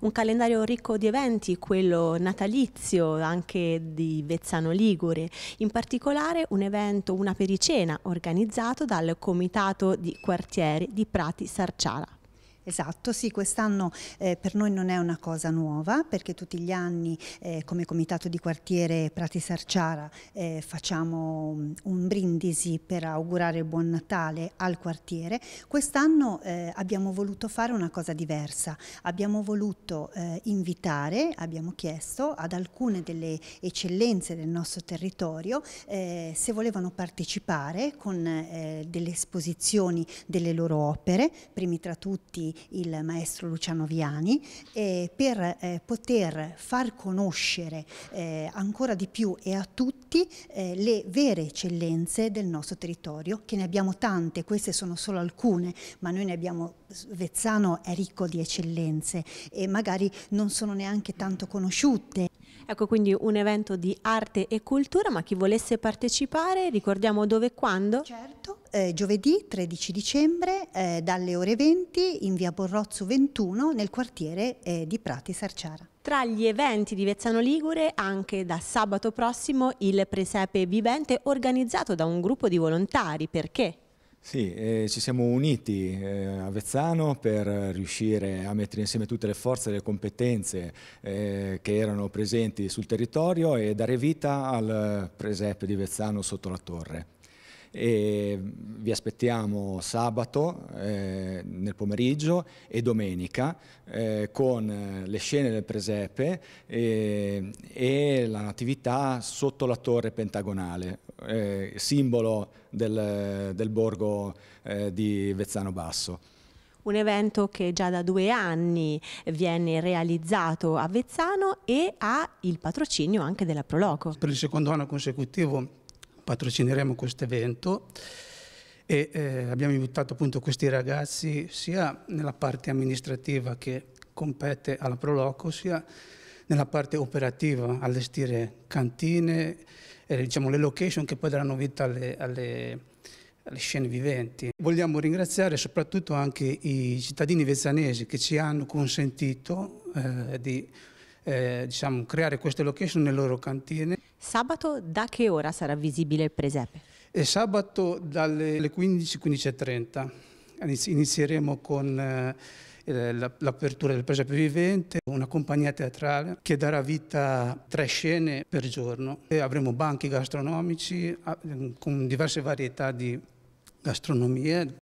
Un calendario ricco di eventi, quello natalizio anche di Vezzano Ligure, in particolare un evento, una pericena organizzato dal Comitato di Quartieri di Prati Sarciala. Esatto, sì, quest'anno eh, per noi non è una cosa nuova perché tutti gli anni eh, come comitato di quartiere Prati Sarciara eh, facciamo mm, un brindisi per augurare buon Natale al quartiere. Quest'anno eh, abbiamo voluto fare una cosa diversa, abbiamo voluto eh, invitare, abbiamo chiesto ad alcune delle eccellenze del nostro territorio eh, se volevano partecipare con delle esposizioni delle loro opere, primi tra tutti il maestro Luciano Viani, eh, per eh, poter far conoscere eh, ancora di più e a tutti eh, le vere eccellenze del nostro territorio, che ne abbiamo tante, queste sono solo alcune, ma noi ne abbiamo, Vezzano è ricco di eccellenze e magari non sono neanche tanto conosciute. Ecco quindi un evento di arte e cultura, ma chi volesse partecipare, ricordiamo dove e quando? Certo, eh, giovedì 13 dicembre eh, dalle ore 20 in via Borrozzo 21 nel quartiere eh, di Prati Sarciara. Tra gli eventi di Vezzano Ligure, anche da sabato prossimo, il presepe vivente organizzato da un gruppo di volontari. Perché? Sì, eh, ci siamo uniti eh, a Vezzano per riuscire a mettere insieme tutte le forze e le competenze eh, che erano presenti sul territorio e dare vita al presepe di Vezzano sotto la torre. E vi aspettiamo sabato eh, nel pomeriggio e domenica eh, con eh, le scene del presepe eh, e la natività sotto la torre pentagonale, eh, simbolo del, del borgo eh, di Vezzano Basso. Un evento che già da due anni viene realizzato a Vezzano e ha il patrocinio anche della Proloco. Per il secondo anno consecutivo patrocineremo questo evento e eh, abbiamo invitato appunto questi ragazzi sia nella parte amministrativa che compete alla Proloco, sia nella parte operativa, allestire cantine, eh, diciamo, le location che poi daranno vita alle, alle, alle, scene viventi. Vogliamo ringraziare soprattutto anche i cittadini vezzanesi che ci hanno consentito eh, di eh, diciamo, creare queste location nelle loro cantine. Sabato da che ora sarà visibile il presepe? È sabato dalle 15 15.30. Inizieremo con eh, l'apertura del presepe vivente, una compagnia teatrale che darà vita a tre scene per giorno. E avremo banchi gastronomici con diverse varietà di gastronomie